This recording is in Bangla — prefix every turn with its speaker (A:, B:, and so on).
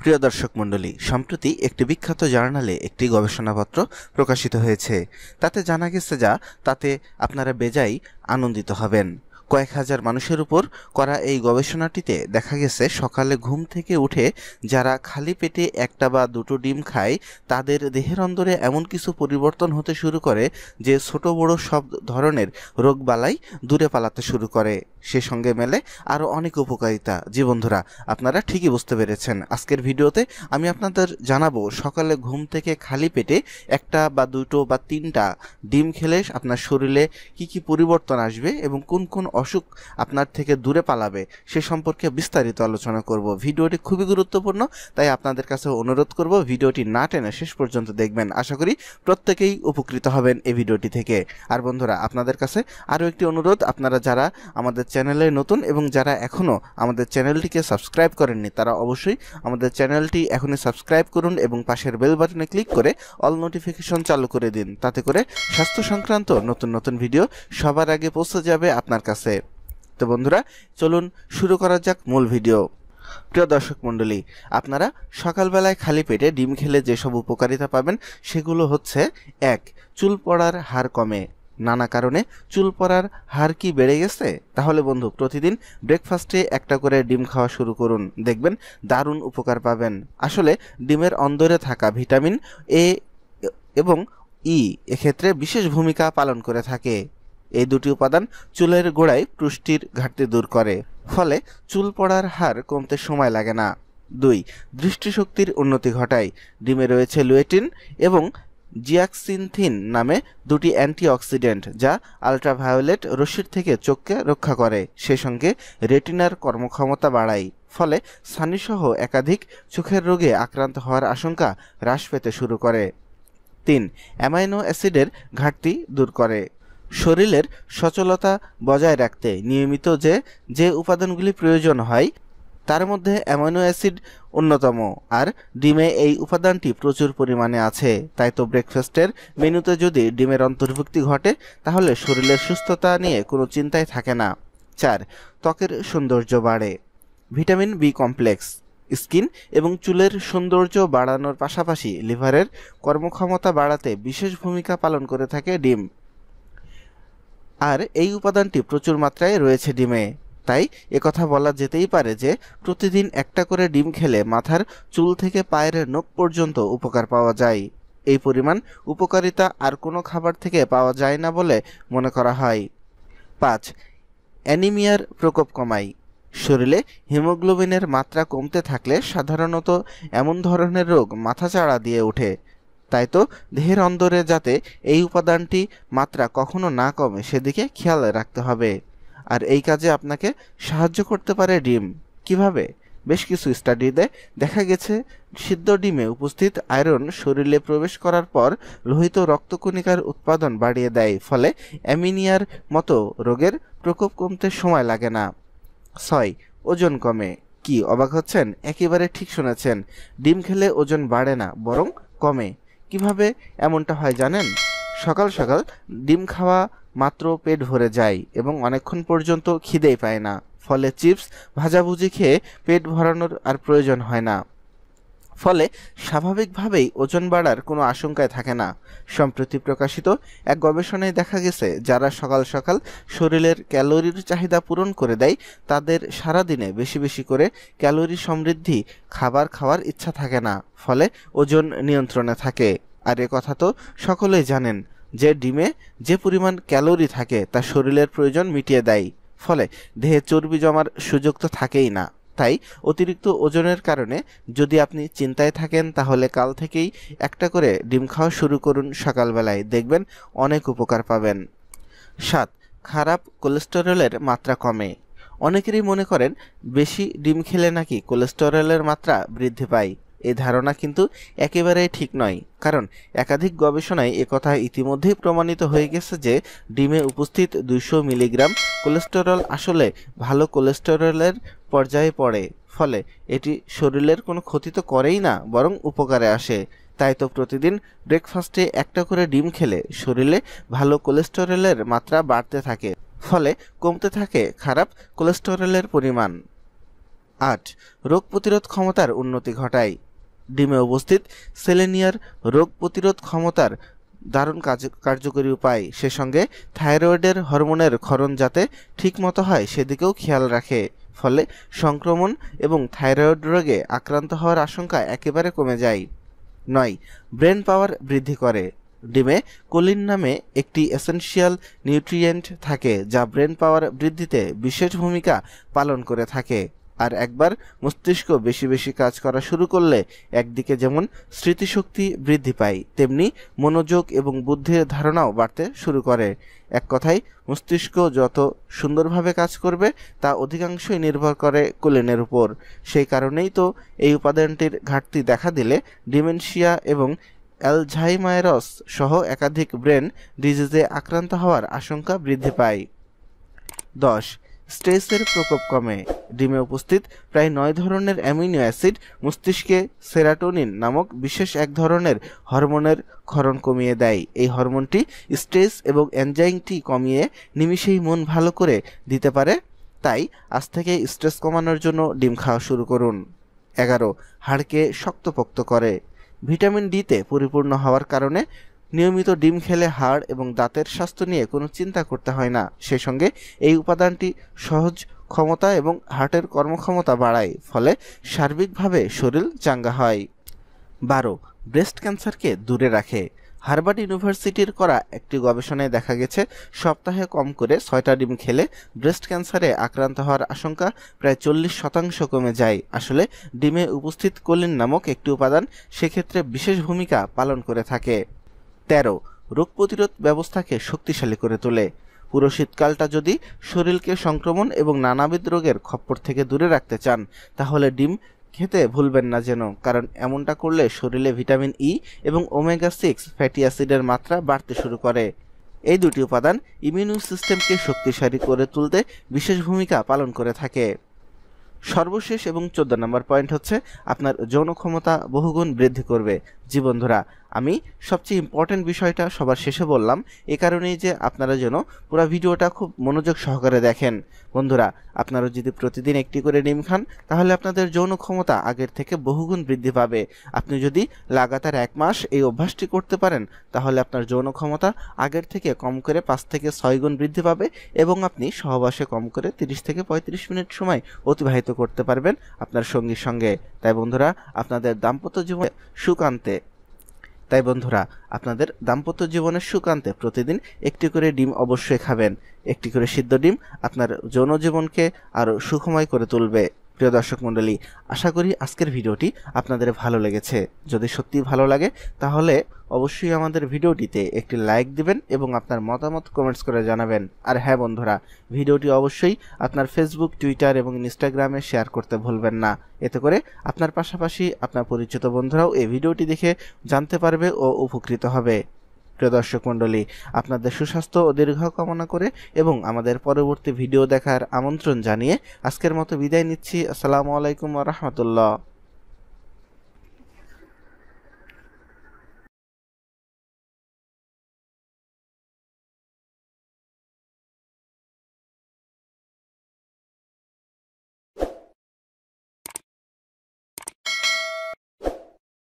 A: প্রিয় দর্শক মণ্ডলী সম্প্রতি একটি বিখ্যাত জার্নালে একটি গবেষণাপত্র প্রকাশিত হয়েছে তাতে জানা গেছে যা তাতে আপনারা বেজাই আনন্দিত হবেন কয়েক হাজার মানুষের উপর করা এই গবেষণাটিতে দেখা গেছে সকালে ঘুম থেকে উঠে যারা খালি পেটে একটা বা দুটো ডিম খায় তাদের দেহের অন্দরে এমন কিছু পরিবর্তন হতে শুরু করে যে ছোট বড় সব ধরনের রোগবালাই দূরে পালাতে শুরু করে সে সঙ্গে মেলে আরও অনেক উপকারিতা যে বন্ধুরা আপনারা ঠিকই বুঝতে পেরেছেন আজকের ভিডিওতে আমি আপনাদের জানাবো সকালে ঘুম থেকে খালি পেটে একটা বা দুটো বা তিনটা ডিম খেলে আপনার শরীরে কি কি পরিবর্তন আসবে এবং কোন কোন অসুখ আপনার থেকে দূরে পালাবে সে সম্পর্কে বিস্তারিত আলোচনা করব ভিডিওটি খুবই গুরুত্বপূর্ণ তাই আপনাদের কাছে অনুরোধ করব ভিডিওটি না টেনে শেষ পর্যন্ত দেখবেন আশা করি প্রত্যেকেই উপকৃত হবেন এই ভিডিওটি থেকে আর বন্ধুরা আপনাদের কাছে আরও একটি অনুরোধ আপনারা যারা আমাদের চ্যানেলে নতুন এবং যারা এখনও আমাদের চ্যানেলটিকে সাবস্ক্রাইব করেননি তারা অবশ্যই আমাদের চ্যানেলটি এখনই সাবস্ক্রাইব করুন এবং পাশের বেল বাটনে ক্লিক করে অল নোটিফিকেশন চালু করে দিন তাতে করে স্বাস্থ্য সংক্রান্ত নতুন নতুন ভিডিও সবার আগে পৌঁছে যাবে আপনার কাছে আছে তো বন্ধুরা চলুন শুরু করা যাক মূল ভিডিও প্রিয় দর্শক মণ্ডলী আপনারা সকালবেলায় খালি পেটে ডিম খেলে যেসব উপকারিতা পাবেন সেগুলো হচ্ছে এক চুল পড়ার হার কমে নানা কারণে চুল পড়ার হার কি বেড়ে গেছে তাহলে বন্ধু প্রতিদিন ব্রেকফাস্টে একটা করে ডিম খাওয়া শুরু করুন দেখবেন দারুণ উপকার পাবেন আসলে ডিমের অন্দরে থাকা ভিটামিন এ এবং ই এক্ষেত্রে বিশেষ ভূমিকা পালন করে থাকে এই দুটি উপাদান চুলের গোড়ায় পুষ্টির ঘাটতি দূর করে ফলে চুল পড়ার হার কমতে সময় লাগে না দুই দৃষ্টিশক্তির উন্নতি ঘটায় ডিমে রয়েছে লুয়েটিন এবং জিয়াক্সিনথিন নামে দুটি অ্যান্টিঅক্সিডেন্ট যা আলট্রাভায়োলেট রশ্মির থেকে চোখকে রক্ষা করে সে সঙ্গে রেটিনার কর্মক্ষমতা বাড়ায় ফলে সানিসহ একাধিক চোখের রোগে আক্রান্ত হওয়ার আশঙ্কা হ্রাস পেতে শুরু করে তিন অ্যামাইনো অ্যাসিডের ঘাটতি দূর করে শরীরের সচলতা বজায় রাখতে নিয়মিত যে যে উপাদানগুলি প্রয়োজন হয় তার মধ্যে অ্যামাইনো অ্যাসিড অন্যতম আর ডিমে এই উপাদানটি প্রচুর পরিমাণে আছে তাই তো ব্রেকফাস্টের মেনুতে যদি ডিমের অন্তর্ভুক্তি ঘটে তাহলে শরীরের সুস্থতা নিয়ে কোনো চিন্তাই থাকে না চার ত্বকের সৌন্দর্য বাড়ে ভিটামিন বি কমপ্লেক্স স্কিন এবং চুলের সৌন্দর্য বাড়ানোর পাশাপাশি লিভারের কর্মক্ষমতা বাড়াতে বিশেষ ভূমিকা পালন করে থাকে ডিম আর এই উপাদানটি প্রচুর মাত্রায় রয়েছে ডিমে তাই একথা বলা যেতেই পারে যে প্রতিদিন একটা করে ডিম খেলে মাথার চুল থেকে পায়ের নখ পর্যন্ত উপকার পাওয়া যায় এই পরিমাণ উপকারিতা আর কোনো খাবার থেকে পাওয়া যায় না বলে মনে করা হয় পাঁচ অ্যানিমিয়ার প্রকোপ কমায় শরীরে হিমোগ্লোবিনের মাত্রা কমতে থাকলে সাধারণত এমন ধরনের রোগ মাথা চাড়া দিয়ে ওঠে তাই তো দেহের অন্দরে যাতে এই উপাদানটি মাত্রা কখনো না কমে সেদিকে খেয়াল রাখতে হবে আর এই কাজে আপনাকে সাহায্য করতে পারে ডিম কিভাবে বেশ কিছু স্টাডিতে দেখা গেছে সিদ্ধ ডিমে উপস্থিত আয়রন শরীরে প্রবেশ করার পর লোহিত রক্তকণিকার উৎপাদন বাড়িয়ে দেয় ফলে অ্যামিনিয়ার মতো রোগের প্রকোপ কমতে সময় লাগে না ছয় ওজন কমে কি অবাক হচ্ছেন একেবারে ঠিক শুনেছেন ডিম খেলে ওজন বাড়ে না বরং কমে কিভাবে এমনটা হয় জানেন সকাল সকাল ডিম খাওয়া মাত্র পেট ভরে যায় এবং অনেকক্ষণ পর্যন্ত খিদেই পায় না ফলে চিপস ভাজাভুজি খেয়ে পেট ভরানোর আর প্রয়োজন হয় না ফলে স্বাভাবিকভাবেই ওজন বাড়ার কোনো আশঙ্কায় থাকে না সম্প্রতি প্রকাশিত এক গবেষণায় দেখা গেছে যারা সকাল সকাল শরীরের ক্যালোরির চাহিদা পূরণ করে দেয় তাদের সারাদিনে বেশি বেশি করে ক্যালোরি সমৃদ্ধি খাবার খাওয়ার ইচ্ছা থাকে না ফলে ওজন নিয়ন্ত্রণে থাকে আর এ কথা তো সকলেই জানেন যে ডিমে যে পরিমাণ ক্যালোরি থাকে তা শরীরের প্রয়োজন মিটিয়ে দেয় ফলে দেহে চর্বি জমার সুযোগ তো থাকেই না তাই অতিরিক্ত ওজনের কারণে যদি আপনি চিন্তায় থাকেন তাহলে কাল থেকেই একটা করে ডিম খাওয়া শুরু করুন সকালবেলায় দেখবেন অনেক উপকার পাবেন সাত খারাপ কোলেস্টেরলের মাত্রা কমে অনেকেরই মনে করেন বেশি ডিম খেলে নাকি কোলেস্টেরলের মাত্রা বৃদ্ধি পায় এ ধারণা কিন্তু একেবারে ঠিক নয় কারণ একাধিক গবেষণায় একথা ইতিমধ্যেই প্রমাণিত হয়ে গেছে যে ডিমে উপস্থিত দুইশো মিলিগ্রাম কোলেস্টেরল আসলে ভালো কোলেস্টেরলের পর্যায়ে পড়ে ফলে এটি শরীরের কোনো ক্ষতি তো করেই না বরং উপকারে আসে তাই তো প্রতিদিন ব্রেকফাস্টে একটা করে ডিম খেলে শরীরে ভালো কোলেস্টেরলের মাত্রা বাড়তে থাকে ফলে কমতে থাকে খারাপ কোলেস্টেরলের পরিমাণ আট রোগ প্রতিরোধ ক্ষমতার উন্নতি ঘটায় ডিমে উপস্থিত সেলেনিয়ার রোগ প্রতিরোধ ক্ষমতার দারুণ কাজ কার্যকরী উপায় সে সঙ্গে থাইরয়েডের হরমোনের ক্ষরণ যাতে ঠিকমতো হয় সেদিকেও খেয়াল রাখে ফলে সংক্রমণ এবং থাইরয়েড রোগে আক্রান্ত হওয়ার আশঙ্কা একেবারে কমে যায় নয় ব্রেন পাওয়ার বৃদ্ধি করে ডিমে কোলিন নামে একটি এসেনশিয়াল নিউট্রিয়েন্ট থাকে যা ব্রেন পাওয়ার বৃদ্ধিতে বিশেষ ভূমিকা পালন করে থাকে আর একবার মস্তিষ্ক বেশি বেশি কাজ করা শুরু করলে একদিকে যেমন স্মৃতিশক্তি বৃদ্ধি পায় তেমনি মনোযোগ এবং বুদ্ধির ধারণাও বাড়তে শুরু করে এক কথায় মস্তিষ্ক যত সুন্দরভাবে কাজ করবে তা অধিকাংশই নির্ভর করে কোলেনের উপর সেই কারণেই তো এই উপাদানটির ঘাটতি দেখা দিলে ডিমেনশিয়া এবং অ্যালঝাইমাইরস সহ একাধিক ব্রেন ডিজিজে আক্রান্ত হওয়ার আশঙ্কা বৃদ্ধি পায় দশ স্ট্রেসের প্রকোপ কমে ডিমে উপস্থিত প্রায় নয় ধরনের অ্যামিনো অ্যাসিড মস্তিষ্কে সেরাটোনিন নামক বিশেষ এক ধরনের হরমোনের ক্ষরণ কমিয়ে দেয় এই হরমোনটি স্ট্রেস এবং অ্যাংজাইটি কমিয়ে নিমিষেই মন ভালো করে দিতে পারে তাই আজ থেকে স্ট্রেস কমানোর জন্য ডিম খাওয়া শুরু করুন এগারো হাড়কে শক্তপোক্ত করে ভিটামিন ডিতে পরিপূর্ণ হওয়ার কারণে নিয়মিত ডিম খেলে হাড় এবং দাঁতের স্বাস্থ্য নিয়ে কোনো চিন্তা করতে হয় না সে সঙ্গে এই উপাদানটি সহজ ক্ষমতা এবং হার্টের কর্মক্ষমতা বাড়ায় ফলে সার্বিকভাবে শরীর চাঙ্গা হয় বারো ব্রেস্ট ক্যান্সারকে দূরে রাখে হার্বার্ড ইউনিভার্সিটির করা একটি গবেষণায় দেখা গেছে সপ্তাহে কম করে ছয়টা ডিম খেলে ব্রেস্ট ক্যান্সারে আক্রান্ত হওয়ার আশঙ্কা প্রায় চল্লিশ শতাংশ কমে যায় আসলে ডিমে উপস্থিত কলিন নামক একটি উপাদান সেক্ষেত্রে বিশেষ ভূমিকা পালন করে থাকে তেরো রোগ প্রতিরোধ ব্যবস্থাকে শক্তিশালী করে তোলে পুরো শীতকালটা যদি শরীরকে সংক্রমণ এবং নানাবিধ রোগের খপ্পর থেকে দূরে রাখতে চান তাহলে ডিম খেতে ভুলবেন না যেন কারণ এমনটা করলে শরীরে ভিটামিন ই এবং ওমেগা সিক্স ফ্যাটি অ্যাসিডের মাত্রা বাড়তে শুরু করে এই দুটি উপাদান ইমিউন সিস্টেমকে শক্তিশালী করে তুলতে বিশেষ ভূমিকা পালন করে থাকে সর্বশেষ এবং চোদ্দ নম্বর পয়েন্ট হচ্ছে আপনার যৌন ক্ষমতা বহুগুণ বৃদ্ধি করবে জীবনধরা আমি সবচেয়ে ইম্পর্ট্যান্ট বিষয়টা সবার শেষে বললাম এ কারণেই যে আপনারা যেন পুরো ভিডিওটা খুব মনোযোগ সহকারে দেখেন বন্ধুরা আপনারা যদি প্রতিদিন একটি করে ডিম খান তাহলে আপনাদের যৌন ক্ষমতা আগের থেকে বহুগুণ বৃদ্ধি পাবে আপনি যদি লাগাতার এক মাস এই অভ্যাসটি করতে পারেন তাহলে আপনার যৌন ক্ষমতা আগের থেকে কম করে পাঁচ থেকে ছয় গুণ বৃদ্ধি পাবে এবং আপনি সহবাসে কম করে 30 থেকে পঁয়ত্রিশ মিনিট সময় অতিবাহিত করতে পারবেন আপনার সঙ্গীর সঙ্গে তাই বন্ধুরা আপনাদের দাম্পত্য জীবনে সুখ আনতে তাই বন্ধুরা আপনাদের দাম্পত্য জীবনের সুকান্তে প্রতিদিন একটি করে ডিম অবশ্যই খাবেন একটি করে সিদ্ধ ডিম আপনার যৌন জীবনকে আরও সুখময় করে তুলবে প্রিয় দর্শক মণ্ডলী আশা করি আজকের ভিডিওটি আপনাদের ভালো লেগেছে যদি সত্যি ভালো লাগে তাহলে অবশ্যই আমাদের ভিডিওটিতে একটি লাইক দিবেন এবং আপনার মতামত কমেন্টস করে জানাবেন আর হ্যাঁ বন্ধুরা ভিডিওটি অবশ্যই আপনার ফেসবুক টুইটার এবং ইনস্টাগ্রামে শেয়ার করতে ভুলবেন না এতে করে আপনার পাশাপাশি আপনার পরিচিত বন্ধুরাও এই ভিডিওটি দেখে জানতে পারবে ও উপকৃত উপকৃত হবে প্রিয় দর্শক মণ্ডলী আপনাদের সুস্বাস্থ্য ও দীর্ঘ কামনা করে এবং আমাদের পরবর্তী ভিডিও দেখার আমন্ত্রণ জানিয়ে আজকের মতো বিদায় নিচ্ছি আসসালামু আলাইকুম রহমতুল্লাহ